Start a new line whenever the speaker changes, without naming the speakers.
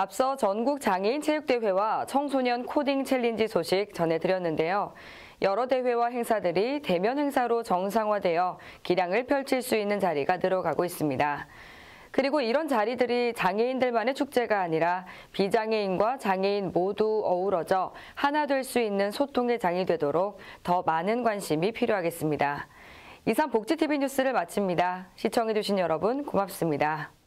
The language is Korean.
앞서 전국 장애인 체육대회와 청소년 코딩 챌린지 소식 전해드렸는데요. 여러 대회와 행사들이 대면 행사로 정상화되어 기량을 펼칠 수 있는 자리가 늘어가고 있습니다. 그리고 이런 자리들이 장애인들만의 축제가 아니라 비장애인과 장애인 모두 어우러져 하나 될 수 있는 소통의 장이 되도록 더 많은 관심이 필요하겠습니다. 이상 복지TV 뉴스를 마칩니다. 시청해주신 여러분 고맙습니다.